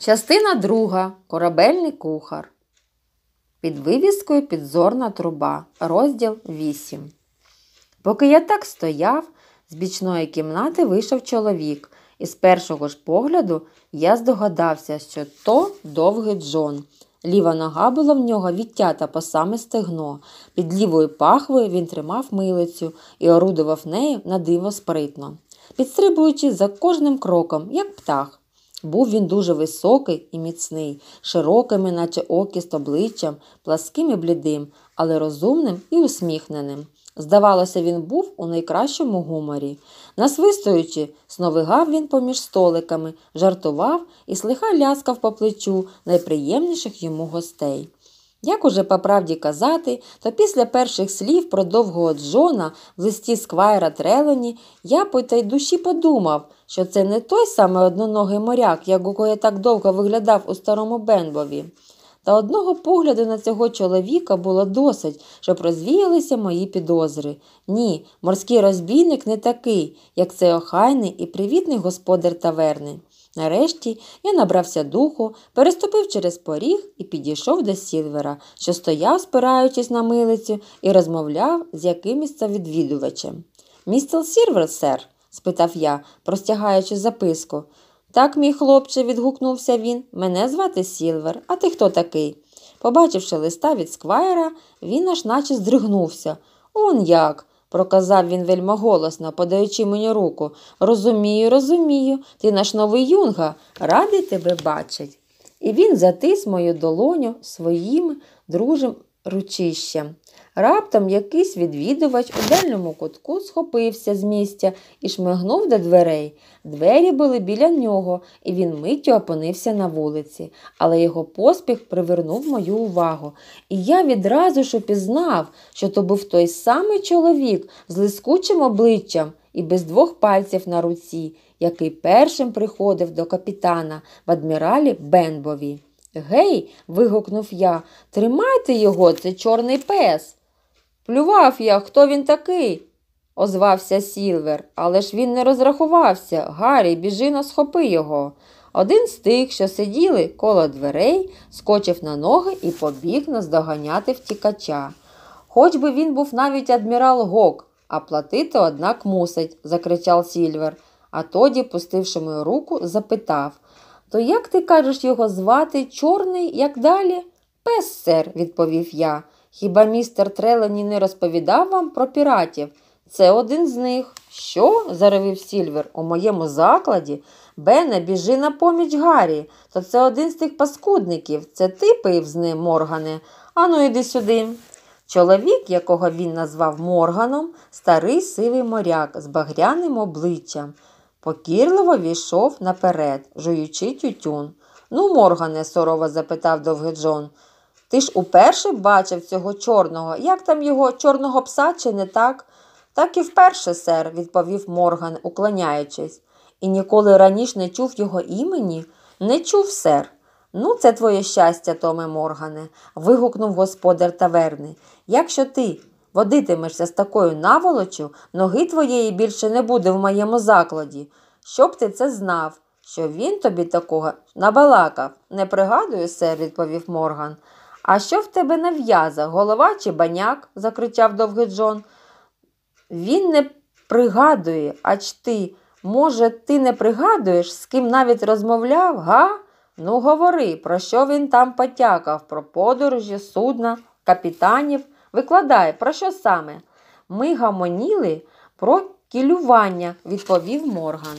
Частина друга. Корабельний кухар. Під вивіскою підзорна труба. Розділ 8. Поки я так стояв, з бічної кімнати вийшов чоловік, і з першого ж погляду я здогадався, що то довгий Джон. Ліва нога була в нього відтята по саме стегно. Під лівою пахвою він тримав милицю і орудував нею на диво спритно, підстрибуючи за кожним кроком, як птах. Був він дуже високий і міцний, широкими, наче окіст обличчям, пласким і блідим, але розумним і усміхненим. Здавалося, він був у найкращому гуморі. Насвистуючи, сновигав він поміж столиками, жартував і слиха ляскав по плечу найприємніших йому гостей. Як уже по правді казати, то після перших слів про довгого Джона в листі Сквайра Трелоні я по й душі подумав, що це не той саме одноногий моряк, якого я так довго виглядав у старому Бенбові. Та одного погляду на цього чоловіка було досить, щоб розвіялися мої підозри. Ні, морський розбійник не такий, як цей охайний і привітний господар таверни. Нарешті я набрався духу, переступив через поріг і підійшов до Сільвера, що стояв, спираючись на милицю, і розмовляв з якимось відвідувачем. Містер Сільвер, сер? спитав я, простягаючи записку. Так, мій хлопче, відгукнувся він, мене звати Сілвер, а ти хто такий? Побачивши листа від сквайра, він аж наче здригнувся. Он як, проказав він вельми голосно, подаючи мені руку. Розумію, розумію, ти наш новий юнга, радий тебе бачить. І він затис мою долоню своїм дружим ручищем. Раптом якийсь відвідувач у дальньому кутку схопився з місця і шмигнув до дверей. Двері були біля нього, і він миттю опинився на вулиці, але його поспіх привернув мою увагу. І я відразу ж упізнав, що то був той самий чоловік з лискучим обличчям і без двох пальців на руці, який першим приходив до капітана в адміралі Бенбові. Гей. вигукнув я, тримайте його, це чорний пес. Плював я, хто він такий, озвався Сілвер, але ж він не розрахувався. Гаррі біжино схопи його. Один з тих, що сиділи коло дверей, скочив на ноги і побіг наздоганяти втікача. Хоч би він був навіть адмірал Гок, а платити, однак, мусить, закричав Сільвер, а тоді, пустивши мою руку, запитав То як ти кажеш його звати, чорний, як далі? Пес, сер, відповів я. Хіба містер Трелені не розповідав вам про піратів? Це один з них. Що? заревів Сільвер. У моєму закладі Бене біжи на поміч Гаррі, то це один з тих паскудників. Це ти пив з ним, Моргане. Ану, іди сюди. Чоловік, якого він назвав Морганом, старий сивий моряк з багряним обличчям, покірливо війшов наперед, жуючи тютюн. Ну, Моргане, сурово запитав Довгий Джон, ти ж уперше бачив цього чорного, як там його чорного пса чи не так? Так і вперше, сер, відповів Морган, уклоняючись, і ніколи раніше не чув його імені? Не чув, сер. Ну, це твоє щастя, Томе Моргане, вигукнув господар таверни. Якщо ти водитимешся з такою наволочю, ноги твоєї більше не буде в моєму закладі. Щоб ти це знав, що він тобі такого набалакав. Не пригадую, сер, відповів Морган. А що в тебе на в'язах, голова чи баняк? закричав довгий Джон. Він не пригадує, ач ти, може, ти не пригадуєш, з ким навіть розмовляв, га? Ну, говори, про що він там потякав, про подорожі, судна, капітанів. Викладай, про що саме? Ми гамоніли про кілювання, відповів Морган.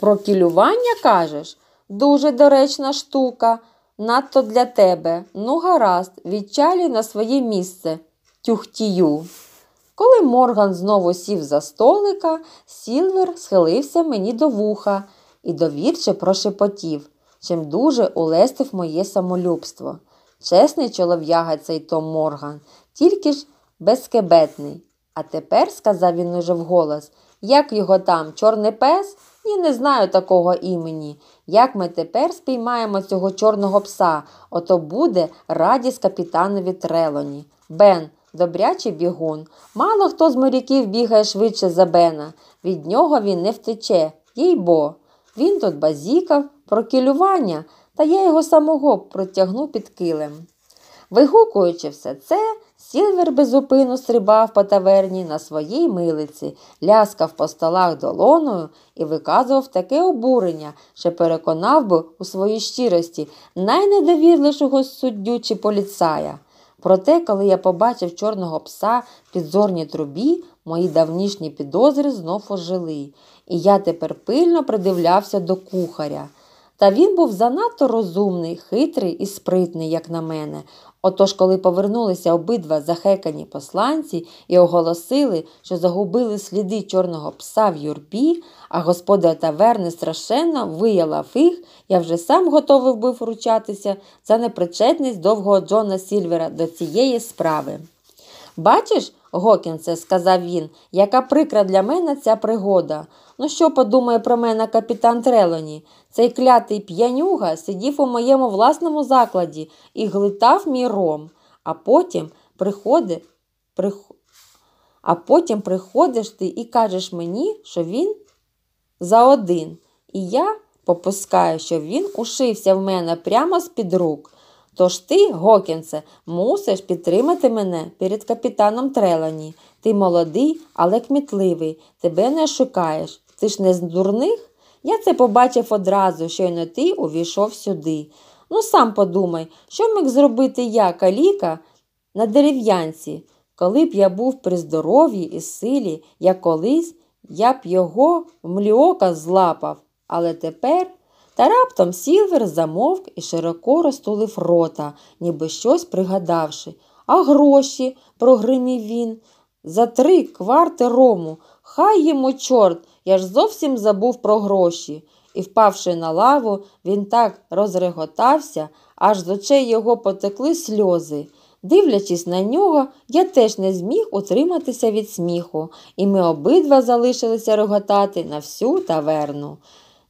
Про кілювання кажеш? Дуже доречна штука надто для тебе. Ну, гаразд, відчалі на своє місце, тюхтію. Коли Морган знову сів за столика, Сілвер схилився мені до вуха і довірче прошепотів, чим дуже улестив моє самолюбство. Чесний чолов'яга цей Том Морган, тільки ж безкебетний. А тепер, сказав він уже вголос, як його там, чорний пес? житті не знаю такого імені. Як ми тепер спіймаємо цього чорного пса, ото буде радість капітанові Трелоні. Бен, добрячий бігун. Мало хто з моряків бігає швидше за Бена. Від нього він не втече, їй бо. Він тут базікав, про кілювання, та я його самого протягну під килим. Вигукуючи все це, Сілвер безупину стрибав по таверні на своїй милиці, ляскав по столах долоною і виказував таке обурення, що переконав би у своїй щирості найнедовірливішого суддю чи поліцая. Проте, коли я побачив чорного пса в підзорній трубі, мої давнішні підозри знов ожили, і я тепер пильно придивлявся до кухаря. Та він був занадто розумний, хитрий і спритний, як на мене. Отож, коли повернулися обидва захекані посланці і оголосили, що загубили сліди чорного пса в юрпі, а господа таверни страшенно вияла фіг, я вже сам готовий був вручатися за непричетність довгого Джона Сільвера до цієї справи. Бачиш, Гокінце, сказав він, яка прикра для мене ця пригода. Ну, що подумає про мене капітан Трелоні? Цей клятий п'янюга сидів у моєму власному закладі і глитав мій ром, а потім приходи, прих... а потім приходиш ти і кажеш мені, що він за один. І я попускаю, що він ушився в мене прямо з-під рук. Тож ти, Гокінсе, мусиш підтримати мене перед капітаном Трелані. Ти молодий, але кмітливий, тебе не шукаєш. Ти ж не з дурних? Я це побачив одразу, щойно ти увійшов сюди. Ну, сам подумай, що міг зробити я, каліка, на дерев'янці, коли б я був при здоров'ї і силі, як колись, я б його в мліока злапав, але тепер. Та раптом Сілвер замовк і широко розтулив рота, ніби щось пригадавши. А гроші, прогримів він, за три кварти рому. Хай йому чорт, я ж зовсім забув про гроші. І, впавши на лаву, він так розреготався, аж з очей його потекли сльози. Дивлячись на нього, я теж не зміг утриматися від сміху, і ми обидва залишилися роготати на всю таверну.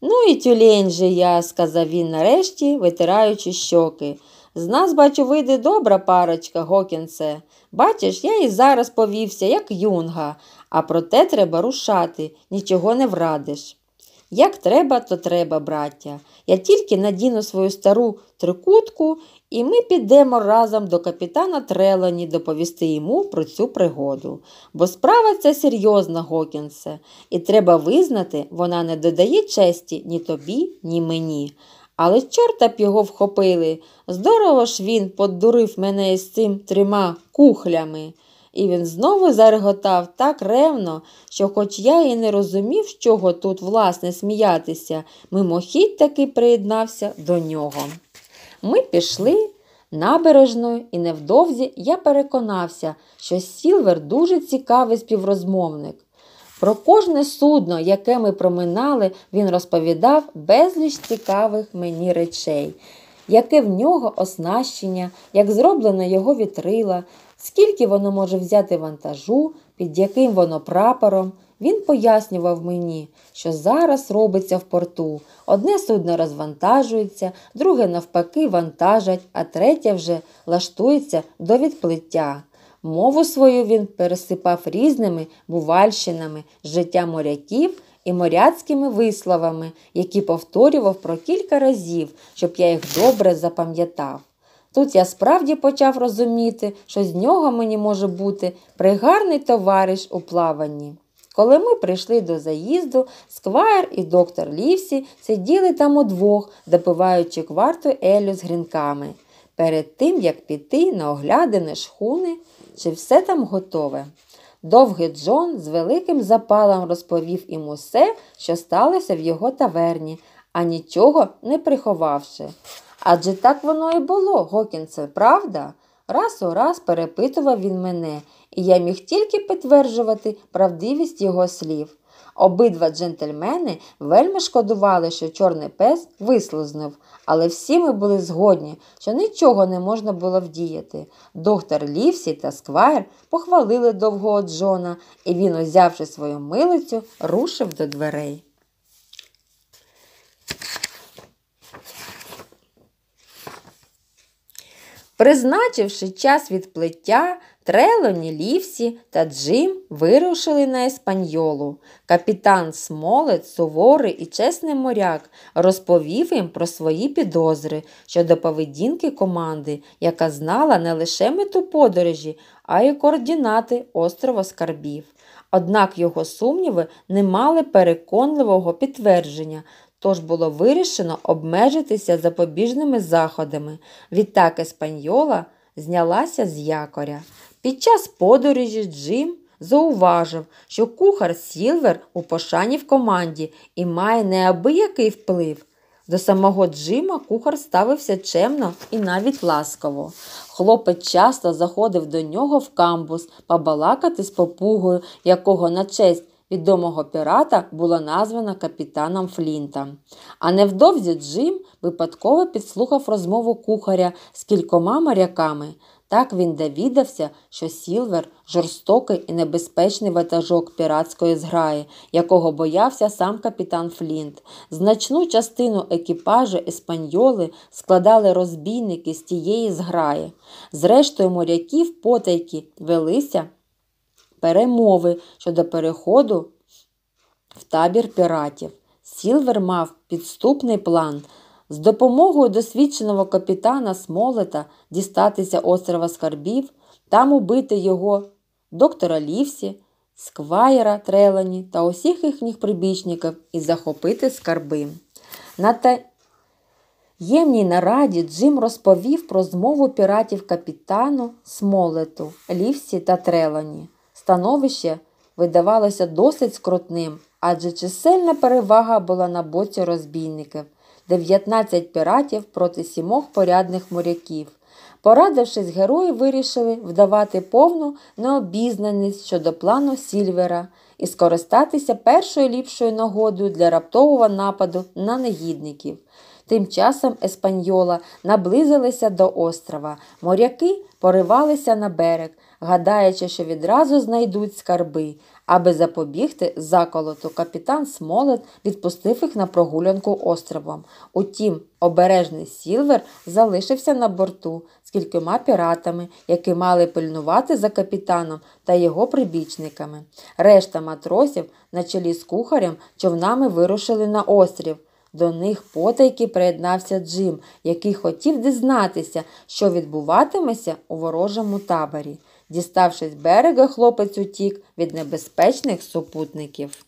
Ну і тюлень же я, сказав він нарешті, витираючи щоки. З нас, бачу, вийде добра парочка, Гокінце. Бачиш, я і зараз повівся, як юнга, а проте треба рушати, нічого не врадиш. Як треба, то треба, браття. Я тільки надіну свою стару трикутку, і ми підемо разом до капітана Трелані доповісти йому про цю пригоду. Бо справа ця серйозна, Гокінсе, і треба визнати, вона не додає честі ні тобі, ні мені. Але чорта б його вхопили. Здорово ж він подурив мене із цим трьома кухлями і він знову зареготав так ревно, що, хоч я і не розумів, з чого тут, власне, сміятися, мимохідь таки приєднався до нього. Ми пішли. Набережною і невдовзі я переконався, що Сілвер дуже цікавий співрозмовник. Про кожне судно, яке ми проминали, він розповідав безліч цікавих мені речей, яке в нього оснащення, як зроблено його вітрила, скільки воно може взяти вантажу, під яким воно прапором. Він пояснював мені, що зараз робиться в порту. Одне судно розвантажується, друге, навпаки, вантажать, а третє вже лаштується до відплиття. Мову свою він пересипав різними бувальщинами з життя моряків і моряцькими висловами, які повторював про кілька разів, щоб я їх добре запам'ятав. Тут я справді почав розуміти, що з нього мені може бути пригарний товариш у плаванні. Коли ми прийшли до заїзду, сквайр і доктор Лівсі сиділи там удвох, допиваючи кварту Елю з грінками. Перед тим, як піти на оглядини шхуни, чи все там готове. Довгий Джон з великим запалом розповів їм усе, що сталося в його таверні, а нічого не приховавши. Адже так воно і було, Гокінце, правда? Раз у раз перепитував він мене, і я міг тільки підтверджувати правдивість його слів. Обидва джентльмени вельми шкодували, що чорний пес вислузнив, але всі ми були згодні, що нічого не можна було вдіяти. Доктор Лівсі та Сквайр похвалили довгого Джона, і він, узявши свою милицю, рушив до дверей. Призначивши час відплиття, Трелоні, Лівсі та Джим вирушили на еспаньолу. Капітан Смолець, суворий і чесний моряк, розповів їм про свої підозри щодо поведінки команди, яка знала не лише мету подорожі, а й координати острова Скарбів. Однак його сумніви не мали переконливого підтвердження, тож було вирішено обмежитися запобіжними заходами. Відтак еспаньола знялася з якоря. Під час подорожі Джим зауважив, що кухар Сілвер у пошані в команді і має неабиякий вплив. До самого Джима кухар ставився чемно і навіть ласково. Хлопець часто заходив до нього в камбус побалакати з попугою, якого на честь відомого пірата була названа капітаном Флінта. А невдовзі Джим випадково підслухав розмову кухаря з кількома моряками. Так він довідався, що Сілвер жорстокий і небезпечний ватажок піратської зграї, якого боявся сам капітан Флінт. Значну частину екіпажу еспаньоли складали розбійники з тієї зграї. Зрештою, моряків потайки велися перемови щодо переходу в табір піратів. Сілвер мав підступний план. З допомогою досвідченого капітана Смолета дістатися острова Скарбів, там убити його, доктора Лівсі, сквайра Трелані та усіх їхніх прибічників і захопити скарби. На таємній нараді Джим розповів про змову піратів капітану Смолету, Лівсі та Трелані. Становище видавалося досить скрутним, адже чисельна перевага була на боці розбійників 19 піратів проти сімох порядних моряків. Порадившись, герої вирішили вдавати повну необізнаність щодо плану Сільвера і скористатися першою ліпшою нагодою для раптового нападу на негідників. Тим часом Еспаньола наблизилися до острова, моряки поривалися на берег гадаючи, що відразу знайдуть скарби. Аби запобігти заколоту, капітан Смолет відпустив їх на прогулянку островом. Утім, обережний Сілвер залишився на борту з кількома піратами, які мали пильнувати за капітаном та його прибічниками. Решта матросів на чолі з кухарем човнами вирушили на острів. До них потайки приєднався Джим, який хотів дізнатися, що відбуватиметься у ворожому таборі. Діставшись берега, хлопець утік від небезпечних супутників.